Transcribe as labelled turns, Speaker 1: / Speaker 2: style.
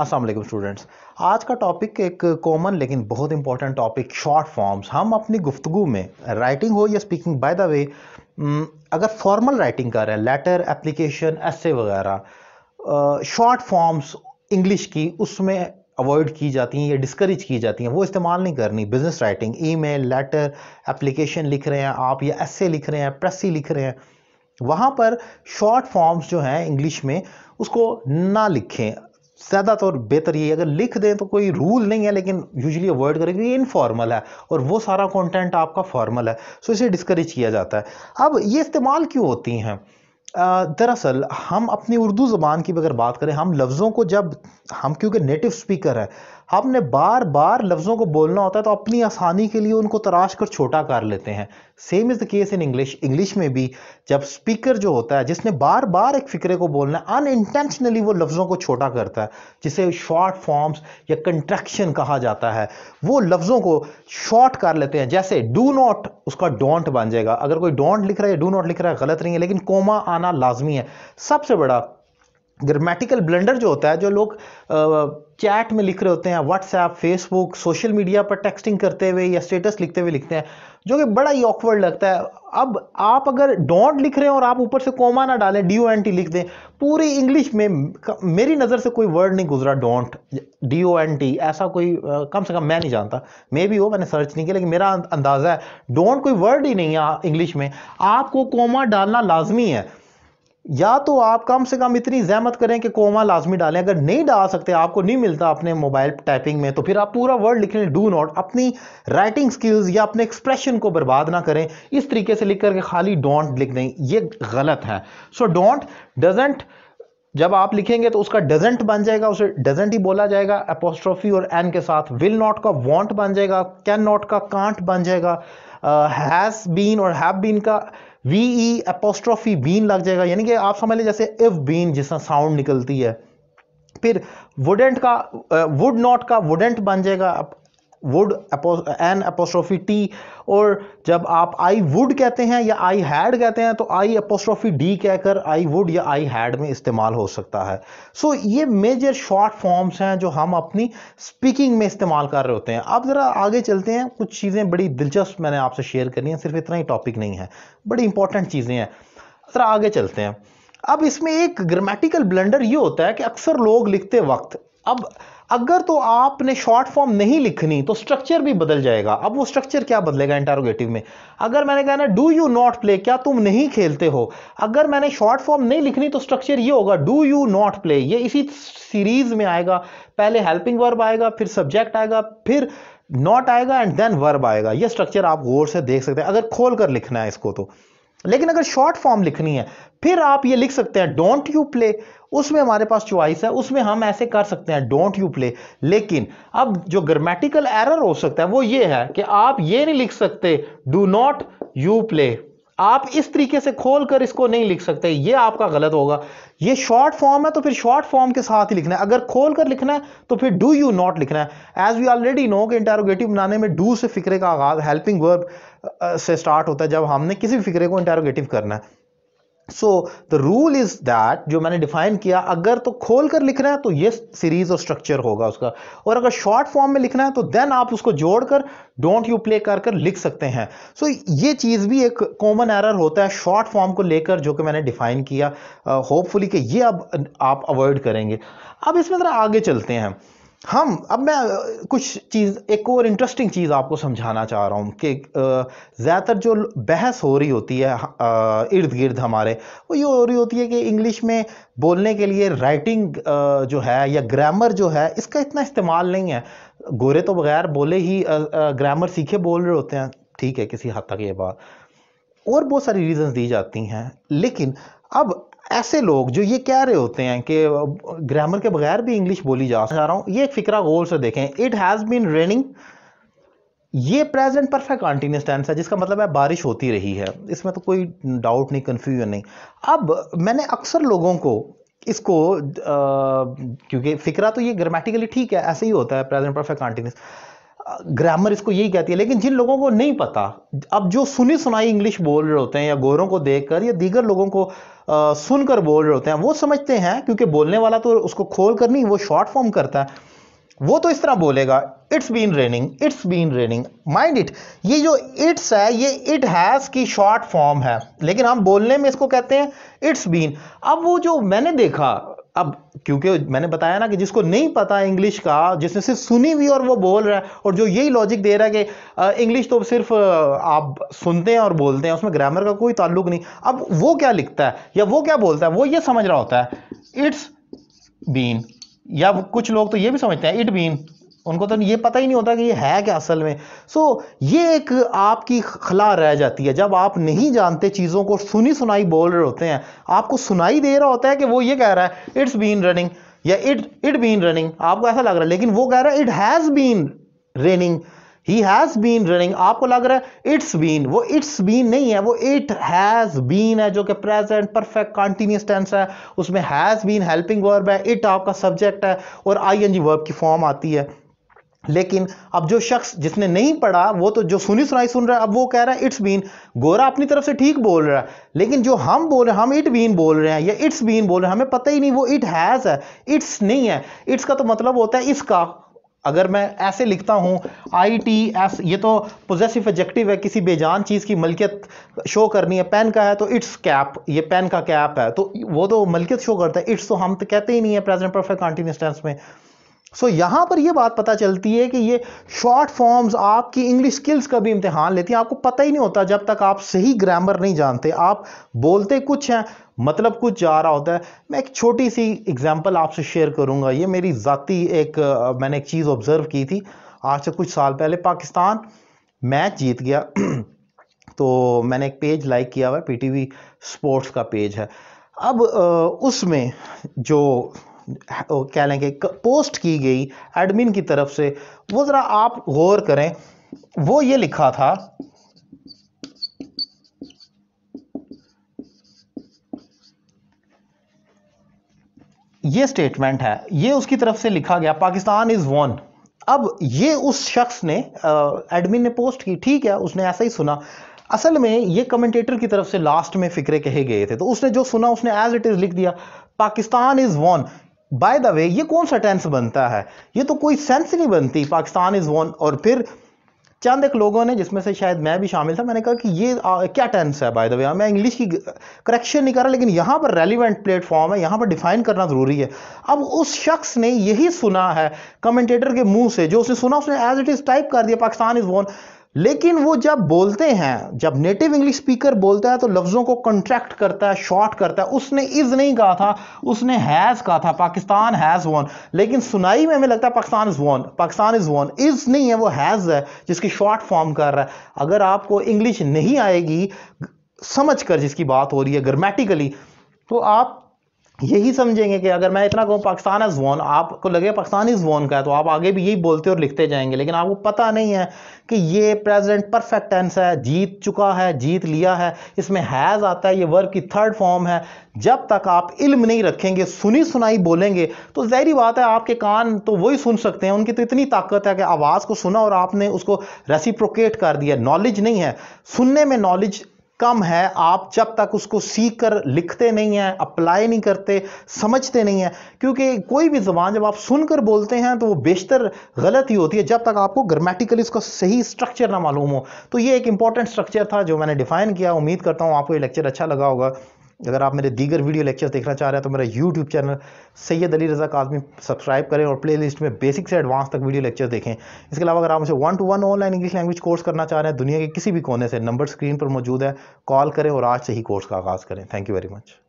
Speaker 1: असल स्टूडेंट्स आज का टॉपिक एक कॉमन लेकिन बहुत इंपॉर्टेंट टॉपिक शॉर्ट फॉर्म्स हम अपनी गुफ्तु में राइटिंग हो या स्पीकिंग बाय द वे अगर फॉर्मल राइटिंग कर रहे हैं लेटर एप्लीकेशन ऐसे वगैरह शॉर्ट फॉर्म्स इंग्लिश की उसमें अवॉइड की जाती हैं या डिस्करेज की जाती हैं वो इस्तेमाल नहीं करनी business writing email letter application लिख रहे हैं आप या ऐसे लिख रहे हैं प्रेसी लिख रहे हैं वहाँ पर शॉर्ट फॉर्म्स जो हैं इंग्लिश में उसको ना लिखें ज़्यादा ज़्यादातर तो बेहतर ये अगर लिख दें तो कोई रूल नहीं है लेकिन यूजली अवॉइड करें क्योंकि इनफॉर्मल है और वो सारा कंटेंट आपका फॉर्मल है सो इसे डिस्करेज किया जाता है अब ये इस्तेमाल क्यों होती हैं दरअसल हम अपनी उर्दू ज़बान की अगर बात करें हम लफ्ज़ों को जब हम क्योंकि नेटिव स्पीकर हैं आपने बार बार लफ्ज़ों को बोलना होता है तो अपनी आसानी के लिए उनको तराश कर छोटा कर लेते हैं same is the case in English English में भी जब स्पीकर जो होता है जिसने बार बार एक फ़िक्रे को बोलना है अनइंटेंशनली वो लफ्ज़ों को छोटा करता है जिसे शॉर्ट फॉर्म्स या कंट्रैक्शन कहा जाता है वो लफ्ज़ों को शॉर्ट कर लेते हैं जैसे डू नॉट उसका डोंट बन जाएगा अगर कोई डोंट लिख रहा है डू नॉट लिख रहा है गलत नहीं है लेकिन कोमा आना लाजमी है सबसे बड़ा ग्रामेटिकल ब्लेंडर जो होता है जो लोग चैट में लिख रहे होते हैं व्हाट्सएप फेसबुक सोशल मीडिया पर टेक्सटिंग करते हुए या स्टेटस लिखते हुए लिखते हैं जो कि बड़ा ही ऑकवर्ड लगता है अब आप अगर डोंट लिख रहे हैं और आप ऊपर से कोमा ना डालें डी ओ एन टी लिख दें पूरी इंग्लिश में मेरी नज़र से कोई वर्ड नहीं गुजरा don't D O N T ऐसा कोई कम से कम मैं नहीं जानता मे भी हो मैंने सर्च नहीं किया लेकिन मेरा अंदाज़ा है डोंट कोई वर्ड ही नहीं है इंग्लिश में आपको कोमा डालना लाजमी है या तो आप कम से कम इतनी जहमत करें कि कोमा लाजमी डालें अगर नहीं डाल सकते आपको नहीं मिलता अपने मोबाइल टाइपिंग में तो फिर आप पूरा वर्ड लिख लें डू नॉट अपनी राइटिंग स्किल्स या अपने एक्सप्रेशन को बर्बाद ना करें इस तरीके से लिख करके खाली डोंट लिख दें ये गलत है सो डोंट डजेंट जब आप लिखेंगे तो उसका डजेंट बन जाएगा उसे डजेंट ही बोला जाएगा अपोस्ट्रॉफी और एन के साथ विल नॉट का वॉन्ट बन जाएगा कैन नॉट का कांट बन जाएगा हैज़ uh, बीन और हैव बीन का वी ई अपोस्ट्रॉफी बीन लग जाएगा यानी कि आप समझ लें जैसे इफ बीन तरह साउंड निकलती है फिर वुडेंट का वुड uh, नॉट का वुडेंट बन जाएगा वुड एन अपोस्ट्रोफी टी और जब आप आई वुड कहते हैं या आई हैड कहते हैं तो आई अपोस्ट्रोफी डी कहकर आई वुड या आई हैड में इस्तेमाल हो सकता है सो so, ये मेजर शॉर्ट फॉर्म्स हैं जो हम अपनी स्पीकिंग में इस्तेमाल कर रहे होते हैं अब ज़रा आगे चलते हैं कुछ चीज़ें बड़ी दिलचस्प मैंने आपसे शेयर करनी है सिर्फ इतना ही टॉपिक नहीं है बड़ी इंपॉर्टेंट चीज़ें हैं ज़रा आगे चलते हैं अब इसमें एक ग्रामेटिकल ब्लेंडर ये होता है कि अक्सर लोग लिखते वक्त अब अगर तो आपने शॉर्ट फॉर्म नहीं लिखनी तो स्ट्रक्चर भी बदल जाएगा अब वो स्ट्रक्चर क्या बदलेगा इंटारोगेटिव में अगर मैंने कहा ना डू यू नॉट प्ले क्या तुम नहीं खेलते हो अगर मैंने शॉर्ट फॉर्म नहीं लिखनी तो स्ट्रक्चर ये होगा डू यू नॉट प्ले ये इसी सीरीज में आएगा पहले हेल्पिंग वर्ब आएगा फिर सब्जेक्ट आएगा फिर नॉट आएगा एंड देन वर्ब आएगा ये स्ट्रक्चर आप गौर से देख सकते हैं अगर खोल कर लिखना है इसको तो लेकिन अगर शॉर्ट फॉर्म लिखनी है फिर आप ये लिख सकते हैं डोंट यू प्ले उसमें हमारे पास चॉइस है उसमें हम ऐसे कर सकते हैं डोंट यू प्ले लेकिन अब जो ग्रामेटिकल एरर हो सकता है वो ये है कि आप ये नहीं लिख सकते डू नॉट यू प्ले आप इस तरीके से खोल कर इसको नहीं लिख सकते ये आपका गलत होगा ये शॉर्ट फॉर्म है तो फिर शॉर्ट फॉर्म के साथ ही लिखना है अगर खोल कर लिखना है तो फिर डू यू नॉट लिखना है एज वी ऑलरेडी नो कि इंटेरोगेटिव बनाने में डू से फिक्रे का आगाज हेल्पिंग वर्ब से स्टार्ट होता है जब हमने किसी भी फिक्रे को इंटेरोगेटिव करना है so the rule is that जो मैंने डिफाइन किया अगर तो खोल कर लिखना है तो ये सीरीज और स्ट्रक्चर होगा उसका और अगर शॉर्ट फॉर्म में लिखना है तो देन आप उसको जोड़कर डोंट यू प्ले कर कर लिख सकते हैं सो so, ये चीज़ भी एक कॉमन एरर होता है शॉर्ट फॉर्म को लेकर जो कि मैंने डिफाइन किया होपफुली uh, कि ये अब आप अवॉइड करेंगे अब इसमें ज़रा आगे चलते हैं हम अब मैं कुछ चीज़ एक और इंटरेस्टिंग चीज़ आपको समझाना चाह रहा हूँ कि ज़्यादातर जो बहस हो रही होती है इर्द गिर्द हमारे वो ये हो रही होती है कि इंग्लिश में बोलने के लिए राइटिंग जो है या ग्रामर जो है इसका इतना इस्तेमाल नहीं है गोरे तो बगैर बोले ही ग्रामर सीखे बोल रहे होते हैं ठीक है किसी हद तक ये बात और बहुत सारी रीज़न्स दी जाती हैं लेकिन अब ऐसे लोग जो ये कह रहे होते हैं कि ग्रामर के बगैर भी इंग्लिश बोली जा रहा हूँ ये एक फिक्रा गोल से देखें इट हैज़ बीन रेनिंग ये प्रेजेंट परफेक्ट कॉन्टीन्यूस टेंस है जिसका मतलब है बारिश होती रही है इसमें तो कोई डाउट नहीं कन्फ्यूजन नहीं अब मैंने अक्सर लोगों को इसको क्योंकि फिक्रा तो ये ग्रामेटिकली ठीक है ऐसे ही होता है प्रेजेंट परफेक्ट कॉन्टीन्यूस ग्रामर इसको यही कहती है लेकिन जिन लोगों को नहीं पता अब जो सुनी सुनाई इंग्लिश बोल रहे होते हैं या गोरों को देखकर या दीगर लोगों को सुनकर बोल रहे होते हैं वो समझते हैं क्योंकि बोलने वाला तो उसको खोल कर नहीं वो शॉर्ट फॉर्म करता है वो तो इस तरह बोलेगा it's been raining it's been raining mind it ये जो इट्स है ये इट हैज़ की शॉर्ट फॉर्म है लेकिन हम बोलने में इसको कहते हैं इट्स बीन अब वो जो मैंने देखा अब क्योंकि मैंने बताया ना कि जिसको नहीं पता इंग्लिश का जिसने सिर्फ सुनी हुई और वो बोल रहा है और जो यही लॉजिक दे रहा है कि इंग्लिश तो सिर्फ आप सुनते हैं और बोलते हैं उसमें ग्रामर का कोई ताल्लुक नहीं अब वो क्या लिखता है या वो क्या बोलता है वो ये समझ रहा होता है इट्स बीन या कुछ लोग तो ये भी समझते हैं इट बीन उनको तो ये पता ही नहीं होता कि ये है क्या असल में सो so, ये एक आपकी खला रह जाती है जब आप नहीं जानते चीज़ों को सुनी सुनाई बोल रहे होते हैं आपको सुनाई दे रहा होता है कि वो ये कह रहा है इट्स बीन रनिंग या इट इट बीन रनिंग आपको ऐसा लग रहा है लेकिन वो कह रहा है it has been running he has been running आपको लग रहा है इट्स बीन वो इट्स बीन नहीं है वो इट हैज़ बीन है जो कि प्रेजेंट परफेक्ट कॉन्टीन्यूस टेंस है उसमें हैज़ बीन हेल्पिंग वर्ब है इट आपका सब्जेक्ट है और आई एन जी वर्ब की फॉर्म आती है लेकिन अब जो शख्स जिसने नहीं पढ़ा वो तो जो सुनी सुनाई सुन रहा है अब वो कह रहा है इट्स बीन गोरा अपनी तरफ से ठीक बोल रहा है लेकिन जो हम बोल रहे हैं हम इट बीन बोल रहे हैं या इट्स बीन बोल रहे हैं हमें पता ही नहीं वो इट हैज़ है इट्स नहीं है इट्स का तो मतलब होता है इसका अगर मैं ऐसे लिखता हूँ आई टी एस ये तो पोजेसिव एजेक्टिव है किसी बेजान चीज़ की मलकियत शो करनी है पेन का है तो इट्स कैप ये पेन का कैप है तो वो तो मलकियत शो करता है इट्स तो हम तो कहते ही नहीं है प्रेजेंट परफेक्ट कॉन्टीन्यूस टेंस में सो so, यहाँ पर ये बात पता चलती है कि ये शॉर्ट फॉर्म्स आपकी इंग्लिश स्किल्स का भी इम्तहान लेती हैं आपको पता ही नहीं होता जब तक आप सही ग्रामर नहीं जानते आप बोलते कुछ हैं मतलब कुछ जा रहा होता है मैं एक छोटी सी एग्जांपल आपसे शेयर करूँगा ये मेरी ज़ाती एक मैंने एक चीज़ ऑब्ज़र्व की थी आज से कुछ साल पहले पाकिस्तान मैच जीत गया तो मैंने एक पेज लाइक किया हुआ है पीटीवी स्पोर्ट्स का पेज है अब उसमें जो कह लेंगे पोस्ट की गई एडमिन की तरफ से वो ज़रा आप गौर करें वो ये लिखा था ये स्टेटमेंट है ये उसकी तरफ से लिखा गया पाकिस्तान इज़ वन अब ये उस शख्स ने एडमिन ने पोस्ट की ठीक है उसने ऐसा ही सुना असल में ये कमेंटेटर की तरफ से लास्ट में फिक्रे कहे गए थे तो उसने जो सुना उसने एज इट इज़ लिख दिया Pakistan is one by the way ये कौन सा टेंस बनता है ये तो कोई सेंस नहीं बनती पाकिस्तान इज़ वन और फिर चंद एक लोगों ने जिसमें से शायद मैं भी शामिल था मैंने कहा कि ये आ, क्या टेंस है बाय द वे मैं इंग्लिश की करेक्शन नहीं कर रहा लेकिन यहाँ पर रेलिवेंट प्लेटफॉर्म है यहाँ पर डिफाइन करना ज़रूरी है अब उस शख्स ने यही सुना है कमेंटेटर के मुंह से जो उसने सुना उसने एज इट इज़ टाइप कर दिया पाकिस्तान इज़ वन लेकिन वो जब बोलते हैं जब नेटिव इंग्लिश स्पीकर बोलता है तो लफ्ज़ों को कंट्रैक्ट करता है शॉर्ट करता है उसने इज़ नहीं कहा था उसने हैज़ कहा था पाकिस्तान हैज़ वन लेकिन सुनाई में हमें लगता है Pakistan is one Pakistan is one is नहीं है वो हैज़ है जिसकी शॉर्ट फॉर्म कर रहा है अगर आपको इंग्लिश नहीं आएगी समझ कर जिसकी बात हो रही है ग्रामेटिकली तो आप यही समझेंगे कि अगर मैं इतना कहूँ पाकिस्तान इज़ वॉन आपको लगे पाकिस्तान इज़ वॉन का है तो आप आगे भी यही बोलते और लिखते जाएंगे लेकिन आपको पता नहीं है कि ये प्रेजेंट परफेक्ट टेंस है जीत चुका है जीत लिया है इसमें हैज़ आता है ये वर्ब की थर्ड फॉर्म है जब तक आप इल्म नहीं रखेंगे सुनी सुनाई बोलेंगे तो जहरी बात है आपके कान तो वही सुन सकते हैं उनकी तो इतनी ताकत है कि आवाज़ को सुना और आपने उसको रेसिप्रोकेट कर दिया नॉलेज नहीं है सुनने में नॉलेज कम है आप जब तक उसको सीख कर लिखते नहीं हैं अप्लाई नहीं करते समझते नहीं हैं क्योंकि कोई भी ज़बान जब आप सुनकर बोलते हैं तो वो बेशतर गलत ही होती है जब तक आपको ग्रामेटिकली उसका सही स्ट्रक्चर ना मालूम हो तो ये एक इंपॉर्टेंट स्ट्रक्चर था जो मैंने डिफ़ाइन किया उम्मीद करता हूँ आपको ये लेक्चर अच्छा लगा होगा अगर आप मेरे दीगर वीडियो लेक्चर देखना चाह रहे हैं तो मेरा YouTube channel Syed Ali Raza Kazmi subscribe करें और प्लेलिस्ट में बेसिक से एडवांस तक वीडियो लेक्चर देखें इसके अलावा अगर आप मुझे one to one online English language course करना चाह रहे हैं दुनिया के किसी भी कोने से नंबर स्क्रीन पर मौजूद है कॉल करें और आज से ही कोर्स का आगाज़ करें थैंक यू वेरी मच